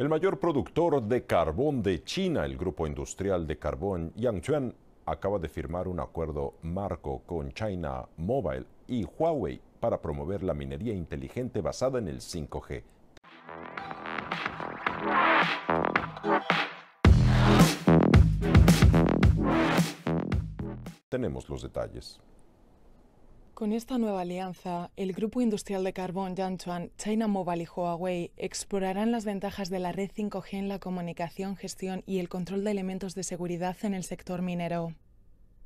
El mayor productor de carbón de China, el grupo industrial de carbón Yangchuan, acaba de firmar un acuerdo marco con China Mobile y Huawei para promover la minería inteligente basada en el 5G. Tenemos los detalles. Con esta nueva alianza, el grupo industrial de carbón Yanchuan, China Mobile y Huawei explorarán las ventajas de la red 5G en la comunicación, gestión y el control de elementos de seguridad en el sector minero.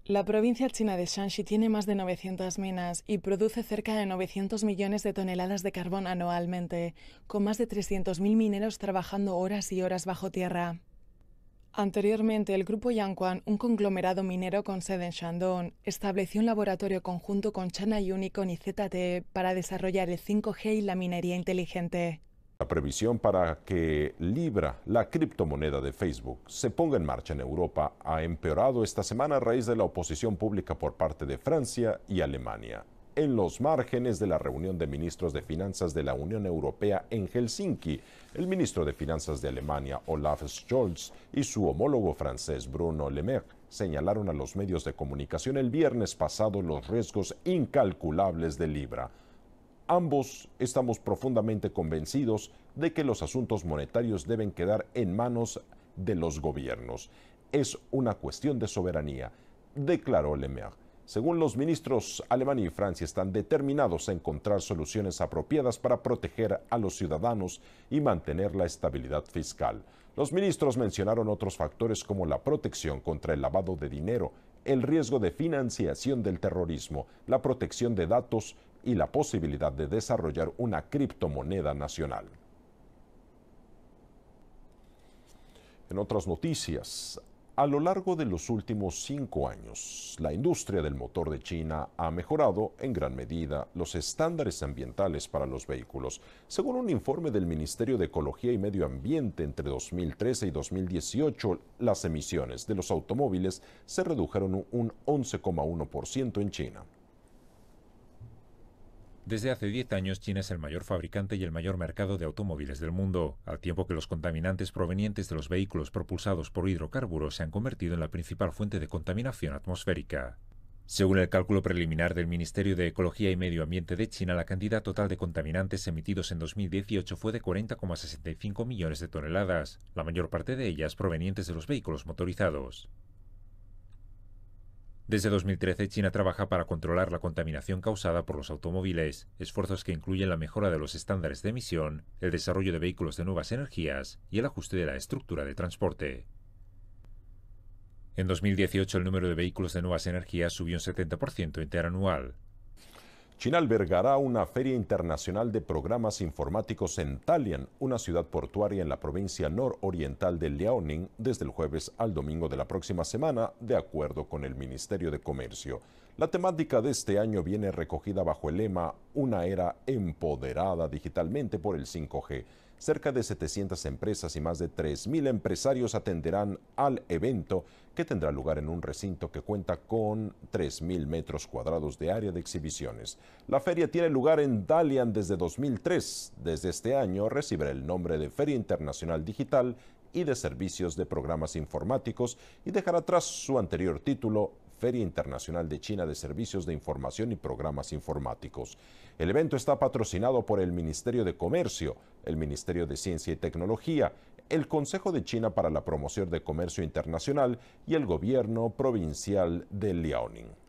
La provincia china de Shanxi tiene más de 900 minas y produce cerca de 900 millones de toneladas de carbón anualmente, con más de 300.000 mineros trabajando horas y horas bajo tierra. Anteriormente, el grupo Yangquan, un conglomerado minero con sede en Shandong, estableció un laboratorio conjunto con China Unicon y ZTE para desarrollar el 5G y la minería inteligente. La previsión para que Libra, la criptomoneda de Facebook, se ponga en marcha en Europa ha empeorado esta semana a raíz de la oposición pública por parte de Francia y Alemania en los márgenes de la reunión de ministros de Finanzas de la Unión Europea en Helsinki. El ministro de Finanzas de Alemania, Olaf Scholz, y su homólogo francés, Bruno Le Maire, señalaron a los medios de comunicación el viernes pasado los riesgos incalculables de Libra. Ambos estamos profundamente convencidos de que los asuntos monetarios deben quedar en manos de los gobiernos. Es una cuestión de soberanía, declaró Le Maire según los ministros, Alemania y Francia están determinados a encontrar soluciones apropiadas para proteger a los ciudadanos y mantener la estabilidad fiscal. Los ministros mencionaron otros factores como la protección contra el lavado de dinero, el riesgo de financiación del terrorismo, la protección de datos y la posibilidad de desarrollar una criptomoneda nacional. En otras noticias, a lo largo de los últimos cinco años, la industria del motor de China ha mejorado en gran medida los estándares ambientales para los vehículos. Según un informe del Ministerio de Ecología y Medio Ambiente, entre 2013 y 2018, las emisiones de los automóviles se redujeron un 11,1% en China. Desde hace 10 años, China es el mayor fabricante y el mayor mercado de automóviles del mundo, al tiempo que los contaminantes provenientes de los vehículos propulsados por hidrocarburos se han convertido en la principal fuente de contaminación atmosférica. Según el cálculo preliminar del Ministerio de Ecología y Medio Ambiente de China, la cantidad total de contaminantes emitidos en 2018 fue de 40,65 millones de toneladas, la mayor parte de ellas provenientes de los vehículos motorizados. Desde 2013, China trabaja para controlar la contaminación causada por los automóviles, esfuerzos que incluyen la mejora de los estándares de emisión, el desarrollo de vehículos de nuevas energías y el ajuste de la estructura de transporte. En 2018, el número de vehículos de nuevas energías subió un 70% interanual, China albergará una feria internacional de programas informáticos en Talian, una ciudad portuaria en la provincia nororiental de Liaoning, desde el jueves al domingo de la próxima semana, de acuerdo con el Ministerio de Comercio. La temática de este año viene recogida bajo el lema Una era empoderada digitalmente por el 5G. Cerca de 700 empresas y más de 3.000 empresarios atenderán al evento que tendrá lugar en un recinto que cuenta con 3.000 metros cuadrados de área de exhibiciones. La feria tiene lugar en Dalian desde 2003. Desde este año recibirá el nombre de Feria Internacional Digital y de Servicios de Programas Informáticos y dejará atrás su anterior título Feria Internacional de China de Servicios de Información y Programas Informáticos. El evento está patrocinado por el Ministerio de Comercio, el Ministerio de Ciencia y Tecnología, el Consejo de China para la Promoción de Comercio Internacional y el Gobierno Provincial de Liaoning.